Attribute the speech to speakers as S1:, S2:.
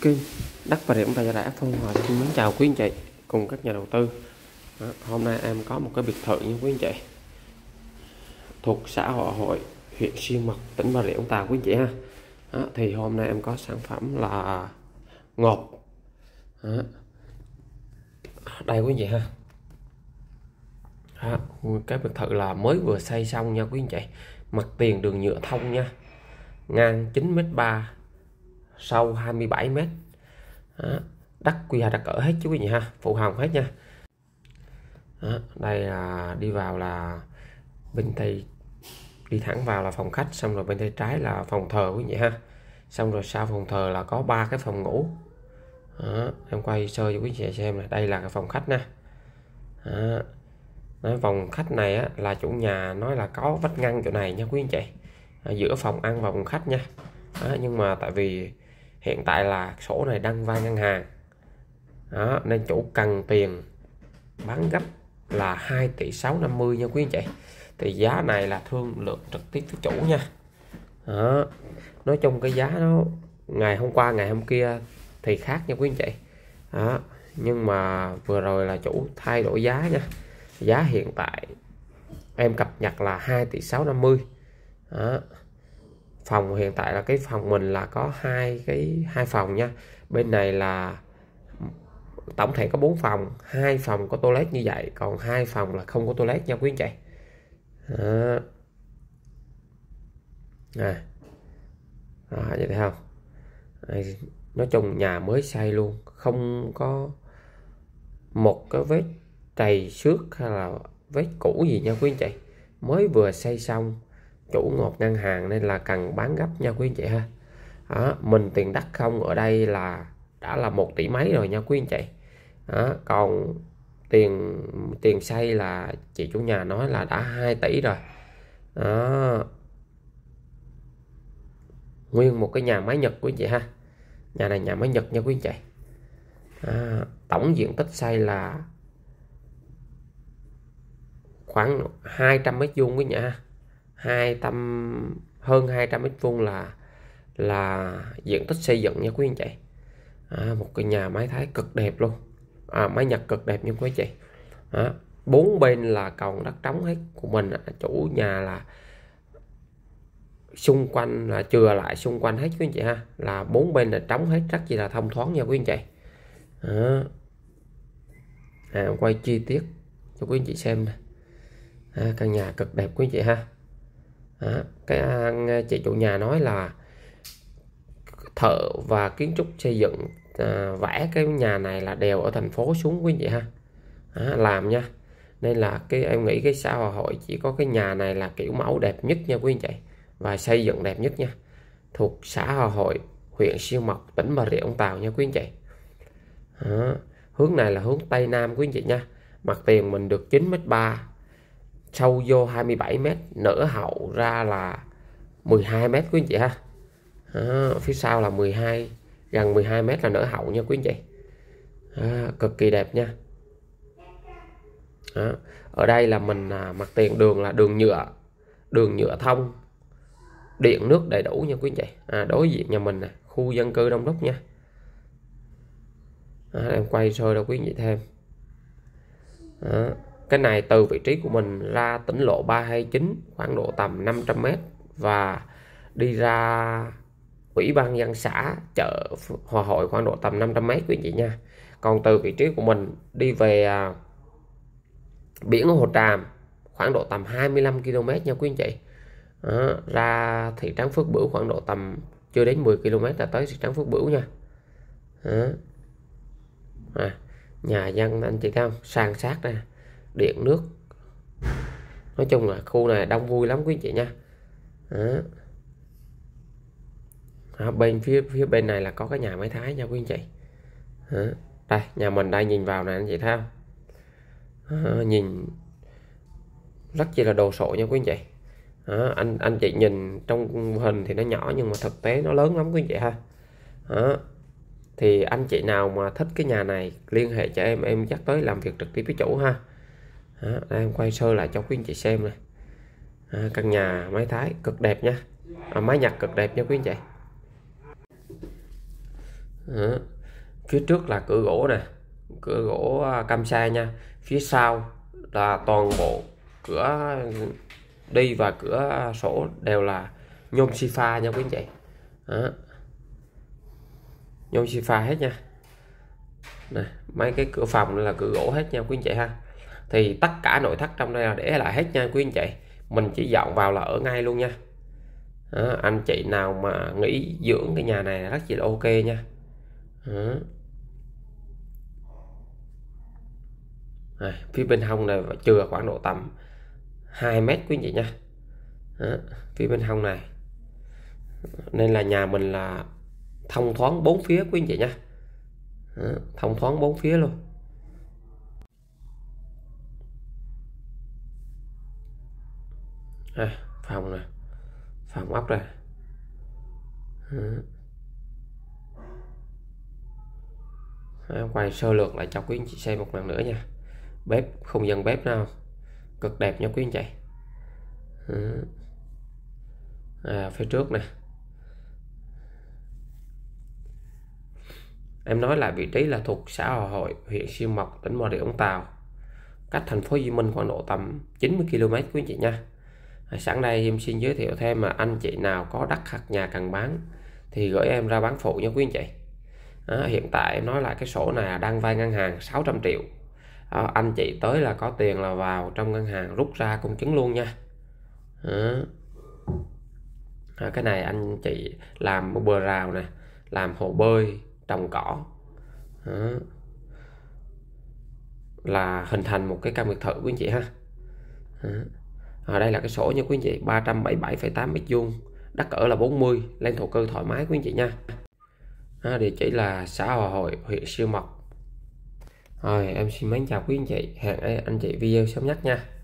S1: Kim đất và Rịa Vũng Tàu Gia Đại Phong Hòa xin kính chào quý anh chị cùng các nhà đầu tư đó, hôm nay em có một cái biệt thự nha quý anh chị thuộc xã Hòa Hội huyện Xuyên Mộc tỉnh Bà Rịa Vũng Tàu quý anh chị ha đó, thì hôm nay em có sản phẩm là ngọt đó. đây quý anh chị ha đó, cái biệt thự là mới vừa xây xong nha quý anh chị mặt tiền đường nhựa thông nha ngang 9m3 sâu 27 mét đó. đất quy hoạch đất ở hết chú quý vị ha phụ hồng hết nha đó. đây là đi vào là bên tay đi thẳng vào là phòng khách xong rồi bên tay trái là phòng thờ quý vị ha xong rồi sau phòng thờ là có ba cái phòng ngủ đó. em quay sơ cho quý vị xem là đây là cái phòng khách nè đó. Nói phòng khách này á, là chủ nhà nói là có vách ngăn chỗ này nha quý anh chị à, giữa phòng ăn và phòng khách nha à, nhưng mà tại vì hiện tại là sổ này đang vay ngân hàng đó, nên chủ cần tiền bán gấp là 2 tỷ 650 nha quý anh chị thì giá này là thương lượng trực tiếp với chủ nha đó. nói chung cái giá nó ngày hôm qua ngày hôm kia thì khác nha quý anh chị đó. nhưng mà vừa rồi là chủ thay đổi giá nha giá hiện tại em cập nhật là 2 tỷ 650 đó phòng hiện tại là cái phòng mình là có hai cái hai phòng nha bên này là tổng thể có bốn phòng hai phòng có toilet như vậy còn hai phòng là không có toilet nha quý anh chị đó. À. Đó, vậy thấy không à, nói chung nhà mới xây luôn không có một cái vết trầy xước hay là vết cũ gì nha quý anh chị mới vừa xây xong chủ ngọt ngân hàng nên là cần bán gấp nha quý anh chị ha đó, mình tiền đất không ở đây là đã là một tỷ mấy rồi nha quý anh chị đó, còn tiền tiền xây là chị chủ nhà nói là đã 2 tỷ rồi đó. nguyên một cái nhà máy nhật quý anh chị ha nhà này nhà máy nhật nha quý anh chị à, tổng diện tích xây là khoảng 200 mét vuông quý nhà 200 hơn 200 mét vuông là là diện tích xây dựng nha quý anh chị à, một cái nhà máy Thái cực đẹp luôn à, máy Nhật cực đẹp nha quý anh chị à, bốn bên là còn đất trống hết của mình à, chủ nhà là xung quanh là chừa lại xung quanh hết quý anh chị ha là bốn bên là trống hết rất gì là thông thoáng nha quý anh chị à, à, quay chi tiết cho quý anh chị xem à, căn nhà cực đẹp quý anh chị ha cái à, chị chủ nhà nói là thợ và kiến trúc xây dựng à, vẽ cái nhà này là đều ở thành phố xuống quý vị ha à, làm nha nên là cái em nghĩ cái xã hội chỉ có cái nhà này là kiểu mẫu đẹp nhất nha quý anh chị và xây dựng đẹp nhất nha thuộc xã Hòa Hội huyện Siêu Mộc tỉnh Bà Rịa Vũng Tàu nha quý anh chị à, hướng này là hướng Tây Nam quý anh chị nha mặt tiền mình được 9 m ba sâu vô 27 m nở hậu ra là 12 m quý anh chị ha à, phía sau là 12 gần 12 m là nở hậu nha quý anh chị à, cực kỳ đẹp nha à, ở đây là mình à, mặt tiền đường là đường nhựa đường nhựa thông điện nước đầy đủ nha quý anh chị à, đối diện nhà mình nè khu dân cư đông đúc nha à, em quay sơ đâu quý anh chị thêm à, cái này từ vị trí của mình ra tỉnh lộ 329 khoảng độ tầm 500m và đi ra ủy ban dân xã chợ hòa hội khoảng độ tầm 500 mét quý vị nha còn từ vị trí của mình đi về à, biển Hồ Tràm khoảng độ tầm 25 km nha quý anh chị đó, ra thị trấn Phước Bửu khoảng độ tầm chưa đến 10 km là tới thị trấn Phước Bửu nha À, nhà dân anh chị thấy không sang sát đây điện nước nói chung là khu này đông vui lắm quý chị nha đó. Đó, bên phía phía bên này là có cái nhà máy thái nha quý anh chị đó. đây nhà mình đang nhìn vào này anh chị thấy không đó, nhìn rất chỉ là đồ sộ nha quý anh chị đó, anh anh chị nhìn trong hình thì nó nhỏ nhưng mà thực tế nó lớn lắm quý anh chị ha đó. thì anh chị nào mà thích cái nhà này liên hệ cho em em chắc tới làm việc trực tiếp với chủ ha đó, đây em quay sơ lại cho quý anh chị xem này à, căn nhà máy thái cực đẹp nha à, máy nhật cực đẹp nha quý anh chị đó. phía trước là cửa gỗ nè cửa gỗ à, cam sa nha phía sau là toàn bộ cửa đi và cửa sổ đều là nhôm si pha nha quý anh chị đó. nhôm si pha hết nha nè mấy cái cửa phòng là cửa gỗ hết nha quý anh chị ha thì tất cả nội thất trong đây là để lại hết nha quý anh chị mình chỉ dọn vào là ở ngay luôn nha đó, anh chị nào mà nghỉ dưỡng cái nhà này rất là ok nha đó. À, phía bên hông này chừa khoảng độ tầm 2 mét quý anh chị nha đó, phía bên hông này nên là nhà mình là thông thoáng bốn phía quý anh chị nha đó, thông thoáng bốn phía luôn đây, phòng này phòng ốc đây Đấy, quay sơ lược lại cho quý anh chị xem một lần nữa nha bếp không gian bếp nào cực đẹp nha quý anh chị à, phía trước nè em nói lại vị trí là thuộc xã Hòa Hội huyện Siêu Mộc tỉnh Bà Rịa Vũng Tàu cách thành phố Hồ Chí Minh khoảng độ tầm 90 km quý anh chị nha sẵn đây em xin giới thiệu thêm mà anh chị nào có đất hoặc nhà cần bán thì gửi em ra bán phụ nha quý anh chị à, hiện tại em nói là cái sổ này đang vay ngân hàng 600 triệu à, anh chị tới là có tiền là vào trong ngân hàng rút ra công chứng luôn nha à. À, cái này anh chị làm bờ rào nè làm hồ bơi trồng cỏ à. là hình thành một cái căn biệt thự quý anh chị ha à à, đây là cái sổ nha quý anh chị 377,8 mét vuông đất ở là 40 lên thổ cư thoải mái quý anh chị nha à, địa chỉ là xã Hòa Hội huyện Siêu Mộc rồi em xin mến chào quý anh chị hẹn anh chị video sớm nhất nha